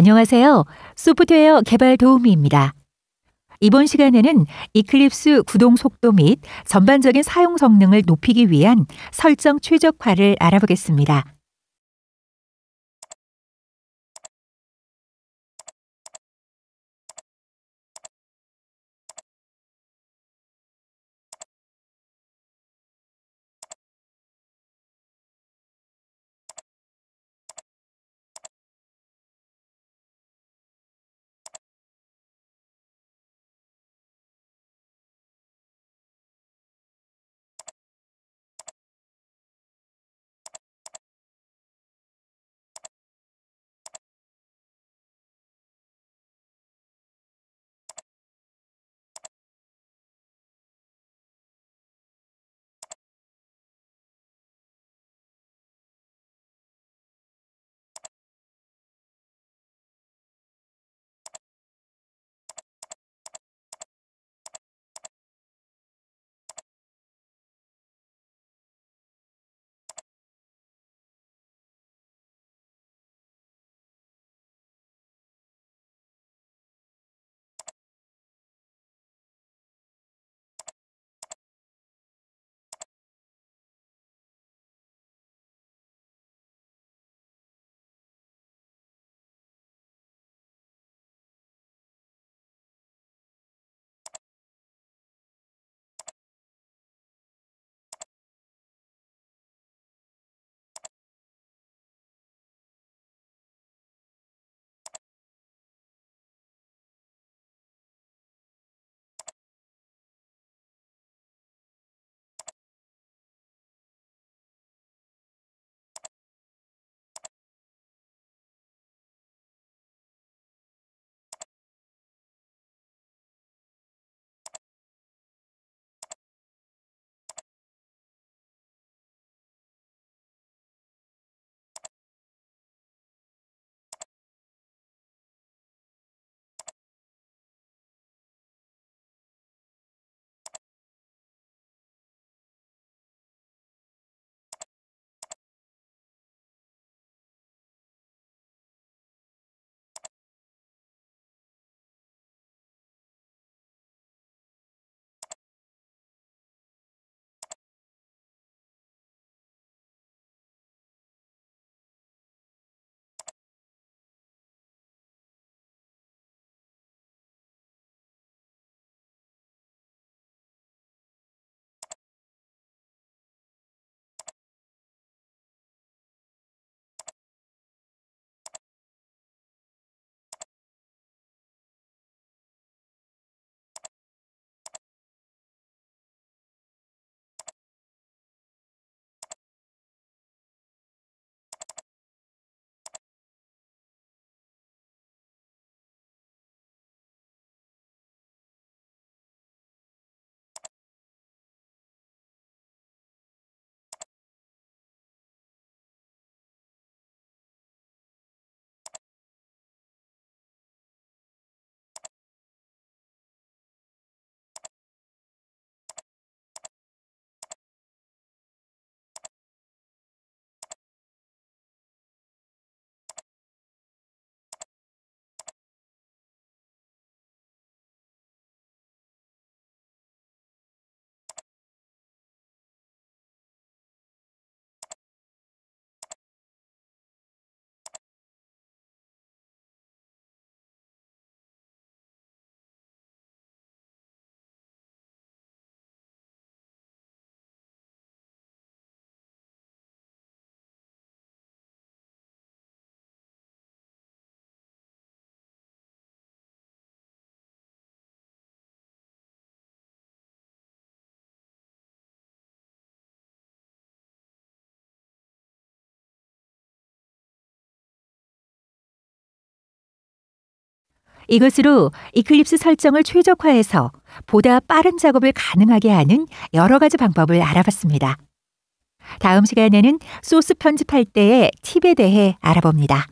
안녕하세요. 소프트웨어 개발 도우미입니다. 이번 시간에는 이클립스 구동 속도 및 전반적인 사용 성능을 높이기 위한 설정 최적화를 알아보겠습니다. 이것으로 이클립스 설정을 최적화해서 보다 빠른 작업을 가능하게 하는 여러 가지 방법을 알아봤습니다. 다음 시간에는 소스 편집할 때의 팁에 대해 알아봅니다.